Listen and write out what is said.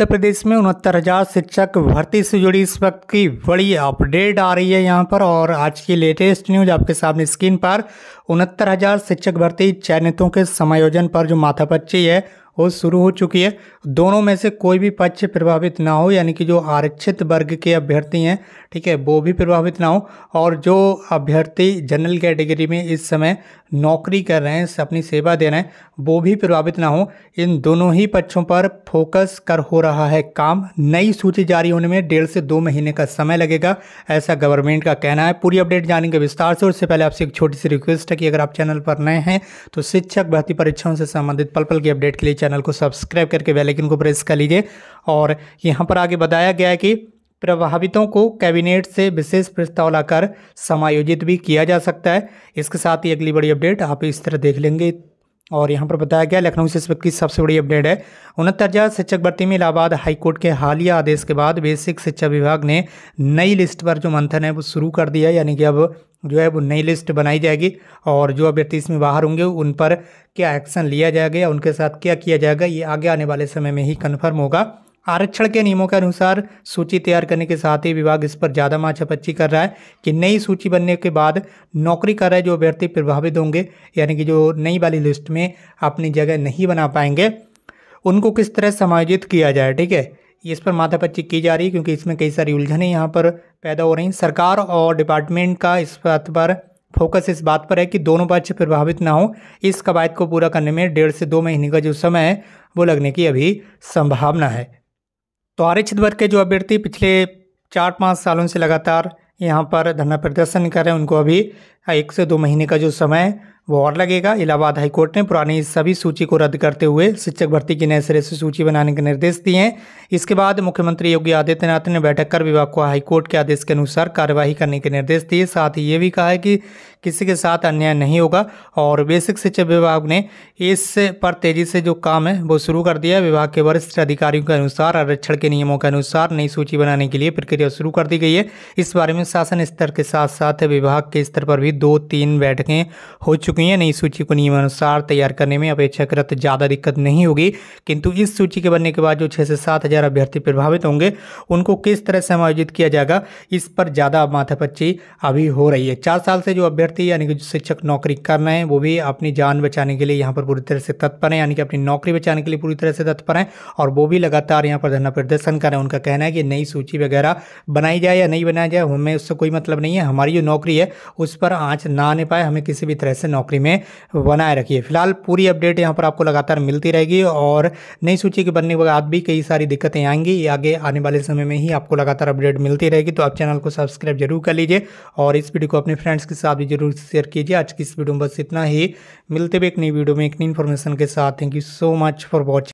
उत्तर प्रदेश में उनहत्तर हज़ार शिक्षक भर्ती से जुड़ी इस वक्त की बड़ी अपडेट आ रही है यहाँ पर और आज की लेटेस्ट न्यूज आपके सामने स्क्रीन पर उनहत्तर हज़ार शिक्षक भर्ती चयनितों के समायोजन पर जो माथापच्ची है वो शुरू हो चुकी है दोनों में से कोई भी पक्ष प्रभावित ना हो यानी कि जो आरक्षित वर्ग के अभ्यर्थी हैं ठीक है वो भी प्रभावित ना हो और जो अभ्यर्थी जनरल कैटेगरी में इस समय नौकरी कर रहे हैं अपनी सेवा दे रहे हैं वो भी प्रभावित ना हो इन दोनों ही पक्षों पर फोकस कर हो रहा है काम नई सूची जारी होने में डेढ़ से दो महीने का समय लगेगा ऐसा गवर्नमेंट का कहना है पूरी अपडेट जानेंगे विस्तार से उससे पहले आपसे एक छोटी सी रिक्वेस्ट है कि अगर आप चैनल पर नए हैं तो शिक्षक भर्ती परीक्षाओं से संबंधित पल पल की अपडेट के लिए चैनल को सब्सक्राइब करके बेल आइकन को प्रेस कर लीजिए और यहाँ पर आगे बताया गया है कि प्रभावितों को कैबिनेट से विशेष प्रस्ताव लाकर समायोजित भी किया जा सकता है इसके साथ ही अगली बड़ी अपडेट आप इस तरह देख लेंगे और यहाँ पर बताया गया लखनऊ से इस वक्त की सबसे बड़ी अपडेट है उनहत्तर हज़ार शिक्षक भर्ती में इलाहाबाद हाईकोर्ट के हालिया आदेश के बाद बेसिक शिक्षा विभाग ने नई लिस्ट पर जो मंथन है वो शुरू कर दिया यानी कि अब जो है वो नई लिस्ट बनाई जाएगी और जो अभ्यर्थी इसमें बाहर होंगे उन पर क्या एक्शन लिया जाएगा या उनके साथ क्या किया जाएगा ये आगे आने वाले समय में ही कन्फर्म होगा आरक्षण के नियमों के अनुसार सूची तैयार करने के साथ ही विभाग इस पर ज़्यादा माछापच्ची कर रहा है कि नई सूची बनने के बाद नौकरी कर रहे जो अभ्यर्थी प्रभावित होंगे यानी कि जो नई वाली लिस्ट में अपनी जगह नहीं बना पाएंगे उनको किस तरह समायोजित किया जाए ठीक है इस पर माथापच्ची की जा रही है क्योंकि इसमें कई सारी उलझनें यहाँ पर पैदा हो रही हैं सरकार और डिपार्टमेंट का इस बात पर फोकस इस बात पर है कि दोनों पक्ष प्रभावित ना हो इस कवायद को पूरा करने में डेढ़ से दो महीने का जो समय है वो लगने की अभी संभावना है तो आरक्षित वर्ग के जो अभ्यर्थी पिछले चार पाँच सालों से लगातार यहाँ पर धरना प्रदर्शन कर रहे हैं उनको अभी एक से दो महीने का जो समय वो और लगेगा इलाहाबाद हाईकोर्ट ने पुरानी सभी सूची को रद्द करते हुए शिक्षक भर्ती की नए सिरे से सूची बनाने के निर्देश दिए हैं इसके बाद मुख्यमंत्री योगी आदित्यनाथ ने बैठक कर विभाग को हाईकोर्ट के आदेश के अनुसार कार्यवाही करने के निर्देश दिए साथ ही ये भी कहा है कि किसी के साथ अन्याय नहीं होगा और बेसिक शिक्षा विभाग ने इस पर तेजी से जो काम है वो शुरू कर दिया विभाग के वरिष्ठ अधिकारियों के अनुसार आरक्षण के नियमों के अनुसार नई सूची बनाने के लिए प्रक्रिया शुरू कर दी गई है इस बारे में शासन स्तर के साथ साथ विभाग के स्तर पर भी दो तीन बैठकें हो चुकी चुकी हैं नई सूची को नियमानुसार तैयार करने में अपेक्षाकृत ज़्यादा दिक्कत नहीं होगी किंतु इस सूची के बनने के बाद जो छः से सात हज़ार अभ्यर्थी प्रभावित होंगे उनको किस तरह से समायोजित किया जाएगा इस पर ज़्यादा माथापच्ची अभी हो रही है चार साल से जो अभ्यर्थी यानी कि शिक्षक नौकरी कर रहे हैं वो भी अपनी जान बचाने के लिए यहाँ पर पूरी तरह से तत्पर हैं यानी कि अपनी नौकरी बचाने के लिए पूरी तरह से तत्पर हैं और वो भी लगातार यहाँ पर धरना प्रदर्शन कर रहे हैं उनका कहना है कि नई सूची वगैरह बनाई जाए या नहीं बनाई जाए हमें उससे कोई मतलब नहीं है हमारी जो नौकरी है उस पर आँच ना आने पाए हमें किसी भी तरह से नौकरी नौकरी में बनाए रखिए फिलहाल पूरी अपडेट यहाँ पर आपको लगातार मिलती रहेगी और नई सूची के बनने के बाद भी कई सारी दिक्कतें आएंगी ये आगे आने वाले समय में ही आपको लगातार अपडेट मिलती रहेगी तो आप चैनल को सब्सक्राइब जरूर कर लीजिए और इस वीडियो को अपने फ्रेंड्स के साथ भी जरूर शेयर कीजिए आज की इस वीडियो में बस इतना ही मिलते हुए एक नई वीडियो में एक नई इन्फॉर्मेशन के साथ thank you so much for watching